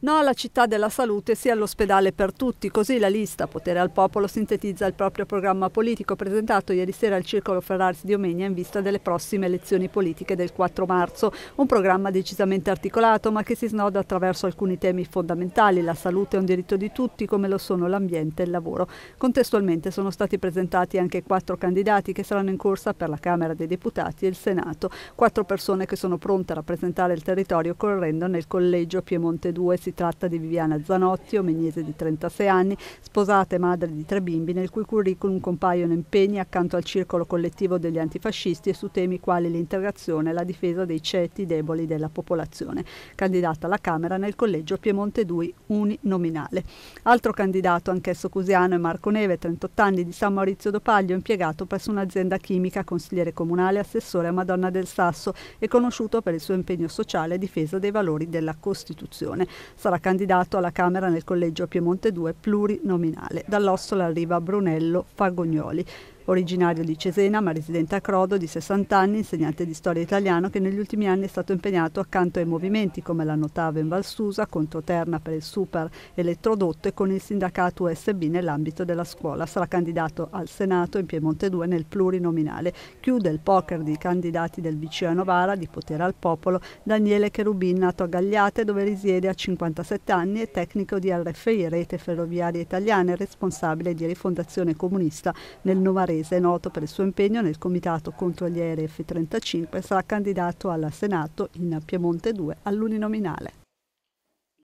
No alla città della salute, sì all'ospedale per tutti, così la lista Potere al Popolo sintetizza il proprio programma politico presentato ieri sera al Circolo Ferraris di Omegna in vista delle prossime elezioni politiche del 4 marzo. Un programma decisamente articolato ma che si snoda attraverso alcuni temi fondamentali. La salute è un diritto di tutti come lo sono l'ambiente e il lavoro. Contestualmente sono stati presentati anche quattro candidati che saranno in corsa per la Camera dei Deputati e il Senato. Quattro persone che sono pronte a rappresentare il territorio correndo nel collegio Piemonte 2. Si tratta di Viviana Zanotti, omegnese di 36 anni, sposata e madre di tre bimbi, nel cui curriculum compaiono impegni accanto al circolo collettivo degli antifascisti e su temi quali l'integrazione e la difesa dei ceti deboli della popolazione. Candidata alla Camera nel collegio Piemonte 2 uninominale. Altro candidato, anch'esso cusiano, è Marco Neve, 38 anni, di San Maurizio d'Opaglio, impiegato presso un'azienda chimica, consigliere comunale, assessore a Madonna del Sasso e conosciuto per il suo impegno sociale e difesa dei valori della Costituzione sarà candidato alla Camera nel collegio Piemonte 2 plurinominale. Dall'Ossola arriva Brunello Fagognoli originario di Cesena ma residente a Crodo, di 60 anni, insegnante di storia italiano che negli ultimi anni è stato impegnato accanto ai movimenti come la Notave in Valsusa, contro Terna per il super elettrodotto e con il sindacato USB nell'ambito della scuola. Sarà candidato al Senato in Piemonte 2 nel plurinominale. Chiude il poker di candidati del a Novara di Potere al Popolo Daniele Cherubin, nato a Gagliate dove risiede a 57 anni e tecnico di RFI, Rete Ferroviaria Italiana e responsabile di Rifondazione Comunista nel Novarese Paese è noto per il suo impegno nel comitato contro gli aerei F-35 sarà candidato al Senato in Piemonte 2 all'uninominale.